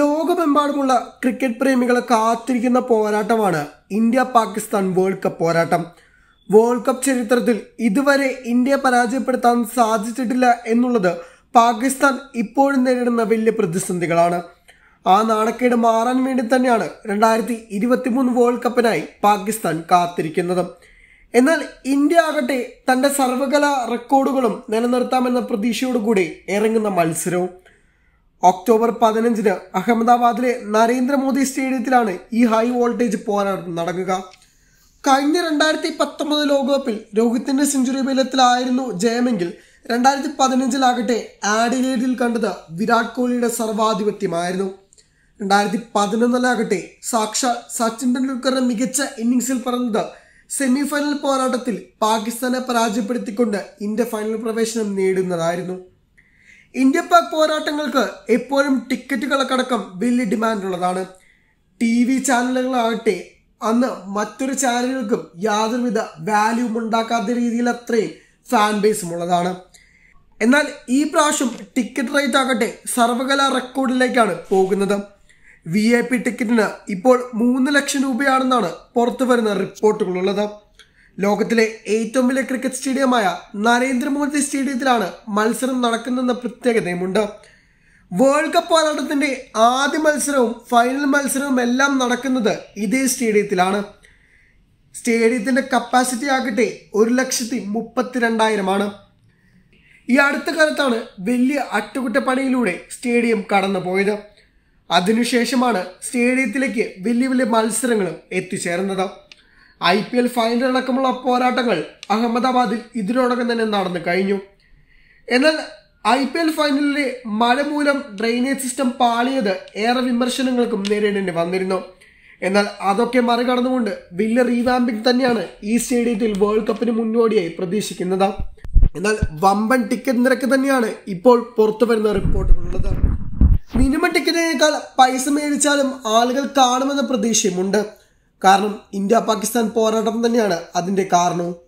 ലോകമെമ്പാടുമുള്ള ക്രിക്കറ്റ് പ്രേമികളെ കാത്തിരിക്കുന്ന പോരാട്ടമാണ് ഇന്ത്യ പാകിസ്ഥാൻ വേൾഡ് കപ്പ് പോരാട്ടം വേൾഡ് കപ്പ് ചരിത്രത്തിൽ ഇതുവരെ ഇന്ത്യയെ പരാജയപ്പെടുത്താൻ സാധിച്ചിട്ടില്ല എന്നുള്ളത് പാകിസ്ഥാൻ ഇപ്പോഴും നേരിടുന്ന വലിയ പ്രതിസന്ധികളാണ് ആ നാണക്കേട് മാറാൻ വേണ്ടി തന്നെയാണ് രണ്ടായിരത്തി ഇരുപത്തി മൂന്ന് വേൾഡ് കപ്പിനായി പാകിസ്ഥാൻ കാത്തിരിക്കുന്നത് എന്നാൽ ഇന്ത്യ ആകട്ടെ തൻ്റെ സർവകലാ റെക്കോർഡുകളും നിലനിർത്താമെന്ന പ്രതീക്ഷയോടുകൂടി ഇറങ്ങുന്ന മത്സരവും ഒക്ടോബർ പതിനഞ്ചിന് അഹമ്മദാബാദിലെ നരേന്ദ്രമോദി സ്റ്റേഡിയത്തിലാണ് ഈ ഹൈ വോൾട്ടേജ് പോരാട്ടം നടക്കുക കഴിഞ്ഞ രണ്ടായിരത്തി പത്തൊമ്പത് ലോകകപ്പിൽ രോഹിത്തിന്റെ സെഞ്ചുറി ബലത്തിലായിരുന്നു ജയമെങ്കിൽ രണ്ടായിരത്തി പതിനഞ്ചിലാകട്ടെ ആഡിലേഡിൽ കണ്ടത് വിരാട് കോഹ്ലിയുടെ സർവാധിപത്യമായിരുന്നു രണ്ടായിരത്തി പതിനൊന്നിലാകട്ടെ സാക്ഷാ സച്ചിൻ ടെണ്ടുൽക്കറുടെ മികച്ച ഇന്നിങ്സിൽ പറഞ്ഞത് സെമി ഫൈനൽ പോരാട്ടത്തിൽ പാകിസ്ഥാനെ പരാജയപ്പെടുത്തിക്കൊണ്ട് ഇന്ത്യ ഫൈനൽ പ്രവേശനം നേടുന്നതായിരുന്നു ഇന്ത്യ പാക് പോരാട്ടങ്ങൾക്ക് എപ്പോഴും ടിക്കറ്റുകളക്കടക്കം വലിയ ഡിമാൻഡുള്ളതാണ് ടി വി ചാനലുകളാകട്ടെ അന്ന് മറ്റൊരു ചാനലുകൾക്കും യാതൊരുവിധ വാല്യൂവും ഉണ്ടാക്കാത്ത രീതിയിൽ അത്രയും ഫാൻ ബേസും ഉള്ളതാണ് എന്നാൽ ഈ പ്രാവശ്യം ടിക്കറ്റ് റേറ്റ് ആകട്ടെ സർവകലാ റെക്കോർഡിലേക്കാണ് പോകുന്നത് വി ഐ പി ടിക്കറ്റിന് ഇപ്പോൾ മൂന്ന് ലക്ഷം രൂപയാണെന്നാണ് പുറത്തു വരുന്ന റിപ്പോർട്ടുകളുള്ളത് ലോകത്തിലെ ഏറ്റവും വലിയ ക്രിക്കറ്റ് സ്റ്റേഡിയമായ നരേന്ദ്രമോദി സ്റ്റേഡിയത്തിലാണ് മത്സരം നടക്കുന്നതെന്ന പ്രത്യേകതയുമുണ്ട് വേൾഡ് കപ്പ് പോരാട്ടത്തിന്റെ ആദ്യ മത്സരവും ഫൈനൽ മത്സരവും എല്ലാം നടക്കുന്നത് ഇതേ സ്റ്റേഡിയത്തിലാണ് സ്റ്റേഡിയത്തിന്റെ കപ്പാസിറ്റി ആകട്ടെ ഒരു ലക്ഷത്തി രണ്ടായിരമാണ് ഈ അടുത്ത കാലത്താണ് വലിയ അറ്റകുറ്റപ്പണിയിലൂടെ സ്റ്റേഡിയം കടന്നു പോയത് അതിനുശേഷമാണ് സ്റ്റേഡിയത്തിലേക്ക് വലിയ വലിയ മത്സരങ്ങളും എത്തിച്ചേർന്നത് ഐ പി എൽ ഫൈനൽ അടക്കമുള്ള പോരാട്ടങ്ങൾ അഹമ്മദാബാദിൽ ഇതിനോടകം തന്നെ നടന്നു കഴിഞ്ഞു എന്നാൽ ഐ പി എൽ ഫൈനലിലെ മഴ മൂലം ഡ്രെയിനേജ് സിസ്റ്റം പാളിയത് ഏറെ വിമർശനങ്ങൾക്കും നേരിടേണ്ടി വന്നിരുന്നു എന്നാൽ അതൊക്കെ മറികടന്നുകൊണ്ട് വില്ല റീവാമ്പിംഗ് തന്നെയാണ് ഈ സ്റ്റേഡിയത്തിൽ വേൾഡ് കപ്പിന് മുന്നോടിയായി പ്രതീക്ഷിക്കുന്നത് എന്നാൽ വമ്പൻ ടിക്കറ്റ് നിരക്ക് തന്നെയാണ് ഇപ്പോൾ പുറത്തു വരുന്ന റിപ്പോർട്ടുകളുള്ളത് മിനിമം ടിക്കറ്റിനേക്കാൾ പൈസ മേടിച്ചാലും ആളുകൾ കാണുമെന്ന പ്രതീക്ഷയുമുണ്ട് കാരണം ഇന്ത്യ പാകിസ്ഥാൻ പോരാട്ടം തന്നെയാണ് അതിൻ്റെ കാരണവും